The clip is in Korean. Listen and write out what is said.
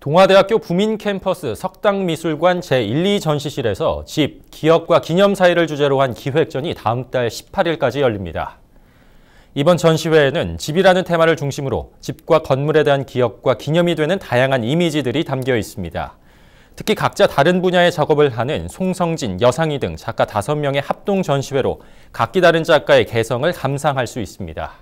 동아대학교 부민캠퍼스 석당미술관 제1, 2전시실에서 집, 기억과 기념 사이를 주제로 한 기획전이 다음 달 18일까지 열립니다. 이번 전시회에는 집이라는 테마를 중심으로 집과 건물에 대한 기억과 기념이 되는 다양한 이미지들이 담겨 있습니다. 특히 각자 다른 분야의 작업을 하는 송성진, 여상이 등 작가 5명의 합동 전시회로 각기 다른 작가의 개성을 감상할 수 있습니다.